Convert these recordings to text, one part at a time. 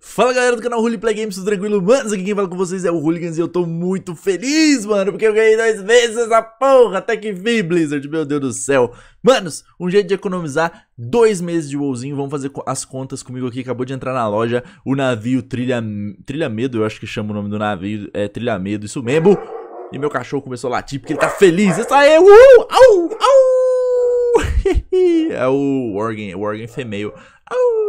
Fala galera do canal Play Games, tudo tranquilo? Mano, aqui quem fala com vocês é o Hooligans e eu tô muito feliz, mano, porque eu ganhei duas vezes essa porra, até que vi, Blizzard, meu Deus do céu. Manos, um jeito de economizar dois meses de WoWzinho, vamos fazer as contas comigo aqui, acabou de entrar na loja, o navio Trilha, trilha Medo, eu acho que chama o nome do navio, é Trilha Medo, isso mesmo. E meu cachorro começou a latir porque ele tá feliz, isso aí, uh, au, au. é o Worgen, o Worgen female, au.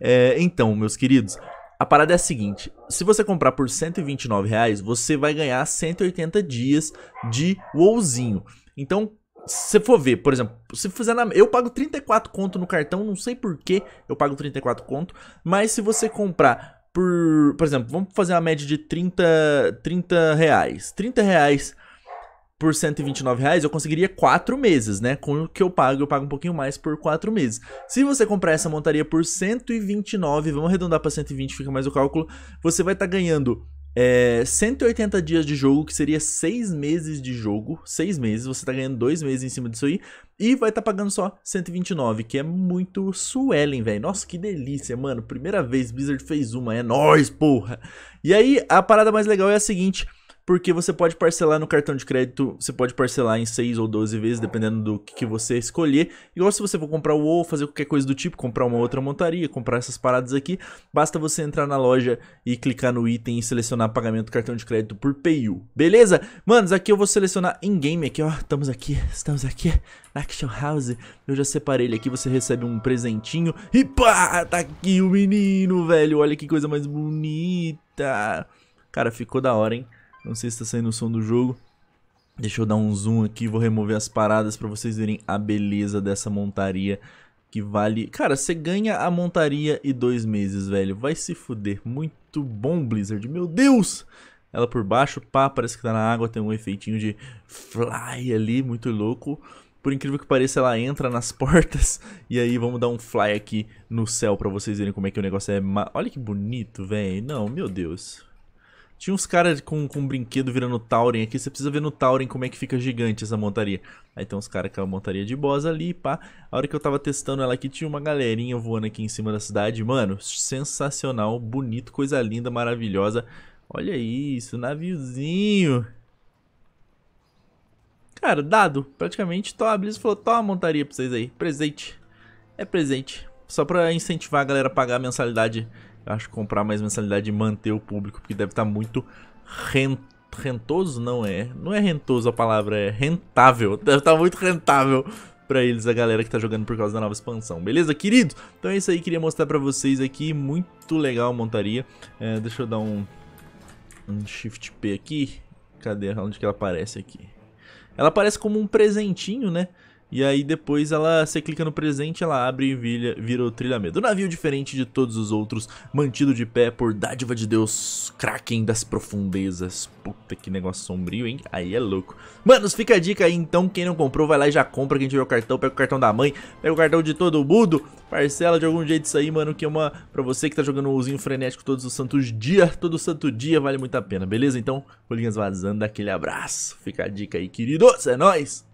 É, então, meus queridos, a parada é a seguinte: se você comprar por 129 reais, você vai ganhar 180 dias de WoWzinho. Então, se for ver, por exemplo, se fizer na, eu pago 34 conto no cartão, não sei por que eu pago 34 conto, mas se você comprar por, por exemplo, vamos fazer uma média de 30, 30 reais. 30 reais por 129 reais, eu conseguiria 4 meses, né? Com o que eu pago, eu pago um pouquinho mais por 4 meses. Se você comprar essa montaria por 129, vamos arredondar para 120, fica mais o cálculo, você vai estar tá ganhando é, 180 dias de jogo, que seria 6 meses de jogo. 6 meses, você tá ganhando 2 meses em cima disso aí. E vai tá pagando só 129, que é muito suelen, velho. Nossa, que delícia, mano. Primeira vez Blizzard fez uma, é nóis, porra. E aí, a parada mais legal é a seguinte porque você pode parcelar no cartão de crédito, você pode parcelar em 6 ou 12 vezes, dependendo do que, você escolher. Igual se você for comprar o ou fazer qualquer coisa do tipo, comprar uma outra montaria, comprar essas paradas aqui, basta você entrar na loja e clicar no item e selecionar pagamento cartão de crédito por PayU. Beleza? Manos, aqui eu vou selecionar em game aqui, ó. Estamos aqui, estamos aqui. Action House, eu já separei ele aqui, você recebe um presentinho E pá, tá aqui o menino, velho Olha que coisa mais bonita Cara, ficou da hora, hein não sei se tá saindo o som do jogo. Deixa eu dar um zoom aqui, vou remover as paradas para vocês verem a beleza dessa montaria que vale... Cara, você ganha a montaria e dois meses, velho. Vai se fuder. Muito bom, Blizzard. Meu Deus! Ela por baixo, pá, parece que tá na água, tem um efeitinho de fly ali, muito louco. Por incrível que pareça, ela entra nas portas. E aí, vamos dar um fly aqui no céu pra vocês verem como é que o negócio é... Olha que bonito, velho. Não, meu Deus. Tinha uns caras com, com um brinquedo virando Tauren aqui. Você precisa ver no Tauren como é que fica gigante essa montaria. Aí tem uns caras com a montaria de boss ali, pá. A hora que eu tava testando ela aqui, tinha uma galerinha voando aqui em cima da cidade. Mano, sensacional, bonito, coisa linda, maravilhosa. Olha isso, naviozinho. Cara, dado. Praticamente, a Blizzard falou, toma a montaria pra vocês aí. Presente. É presente. Só pra incentivar a galera a pagar a mensalidade acho, comprar mais mensalidade e manter o público, porque deve estar tá muito rentado rentoso não é, não é rentoso a palavra, é rentável. Deve estar tá muito rentável para eles a galera que tá jogando por causa da nova expansão. Beleza, querido? Então é isso aí, queria mostrar para vocês aqui, muito legal a montaria. É, deixa eu dar um, um shift P aqui. Cadê onde que ela aparece aqui? Ela aparece como um presentinho, né? E aí depois ela, você clica no presente, ela abre e vira, vira o trilhamento. O navio diferente de todos os outros, mantido de pé por dádiva de Deus, Kraken das profundezas. Puta que negócio sombrio, hein? Aí é louco. Manos, fica a dica aí então, quem não comprou vai lá e já compra, quem tiver o cartão, pega o cartão da mãe, pega o cartão de todo mundo, parcela de algum jeito isso aí, mano, que é uma pra você que tá jogando um usinho frenético todos os santos dias, todo santo dia vale muito a pena, beleza? Então, bolinhas vazando, aquele abraço. Fica a dica aí, queridos, é nóis!